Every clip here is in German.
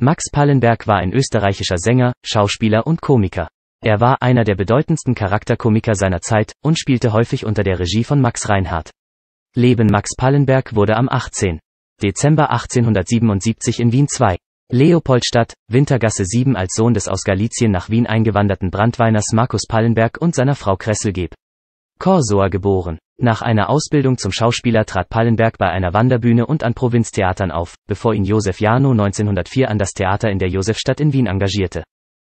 Max Pallenberg war ein österreichischer Sänger, Schauspieler und Komiker. Er war einer der bedeutendsten Charakterkomiker seiner Zeit und spielte häufig unter der Regie von Max Reinhardt. Leben Max Pallenberg wurde am 18. Dezember 1877 in Wien 2. Leopoldstadt, Wintergasse 7 als Sohn des aus Galizien nach Wien eingewanderten Brandweiners Markus Pallenberg und seiner Frau Kresselgeb. geb. geboren. Nach einer Ausbildung zum Schauspieler trat Pallenberg bei einer Wanderbühne und an Provinztheatern auf, bevor ihn Josef Jano 1904 an das Theater in der Josefstadt in Wien engagierte.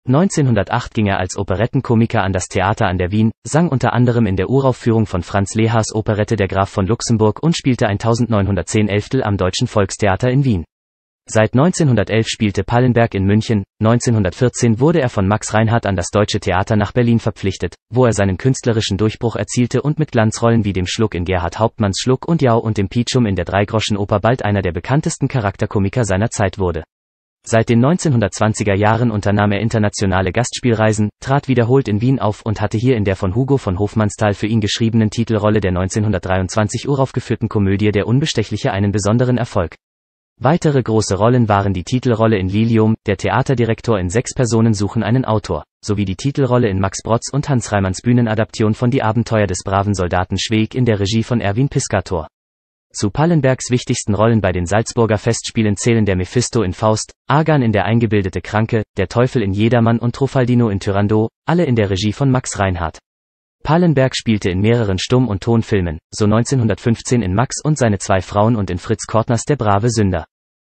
1908 ging er als Operettenkomiker an das Theater an der Wien, sang unter anderem in der Uraufführung von Franz Lehars Operette Der Graf von Luxemburg und spielte 1910 Elftel am Deutschen Volkstheater in Wien. Seit 1911 spielte Pallenberg in München, 1914 wurde er von Max Reinhardt an das Deutsche Theater nach Berlin verpflichtet, wo er seinen künstlerischen Durchbruch erzielte und mit Glanzrollen wie dem Schluck in Gerhard Hauptmanns Schluck und Jau und dem Pichum in der Dreigroschenoper bald einer der bekanntesten Charakterkomiker seiner Zeit wurde. Seit den 1920er Jahren unternahm er internationale Gastspielreisen, trat wiederholt in Wien auf und hatte hier in der von Hugo von Hofmannsthal für ihn geschriebenen Titelrolle der 1923 uraufgeführten Komödie Der Unbestechliche einen besonderen Erfolg. Weitere große Rollen waren die Titelrolle in Lilium, der Theaterdirektor in Sechs Personen suchen einen Autor, sowie die Titelrolle in Max Brotz und Hans Reimanns Bühnenadaption von Die Abenteuer des braven Soldaten Schweg in der Regie von Erwin Piscator. Zu Pallenbergs wichtigsten Rollen bei den Salzburger Festspielen zählen der Mephisto in Faust, Argan in Der eingebildete Kranke, der Teufel in Jedermann und Truffaldino in Tyrando, alle in der Regie von Max Reinhardt. Pallenberg spielte in mehreren Stumm- und Tonfilmen, so 1915 in Max und seine zwei Frauen und in Fritz Kortners Der brave Sünder.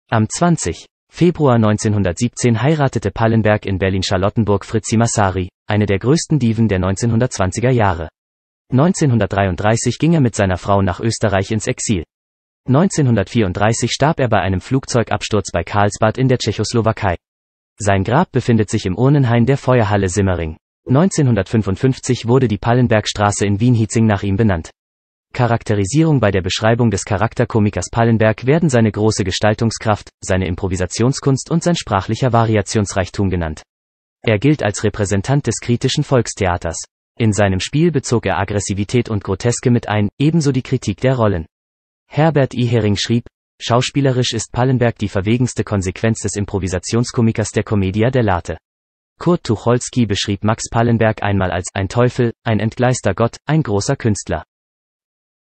Am 20. Februar 1917 heiratete Pallenberg in Berlin-Charlottenburg Fritzi Massari, eine der größten Diven der 1920er Jahre. 1933 ging er mit seiner Frau nach Österreich ins Exil. 1934 starb er bei einem Flugzeugabsturz bei Karlsbad in der Tschechoslowakei. Sein Grab befindet sich im Urnenhain der Feuerhalle Simmering. 1955 wurde die Pallenbergstraße in Wien-Hietzing nach ihm benannt. Charakterisierung Bei der Beschreibung des Charakterkomikers Pallenberg werden seine große Gestaltungskraft, seine Improvisationskunst und sein sprachlicher Variationsreichtum genannt. Er gilt als Repräsentant des kritischen Volkstheaters. In seinem Spiel bezog er Aggressivität und Groteske mit ein, ebenso die Kritik der Rollen. Herbert I. Hering schrieb, schauspielerisch ist Pallenberg die verwegenste Konsequenz des Improvisationskomikers der Commedia dell'arte. Kurt Tucholsky beschrieb Max Pallenberg einmal als ein Teufel, ein entgleister Gott, ein großer Künstler.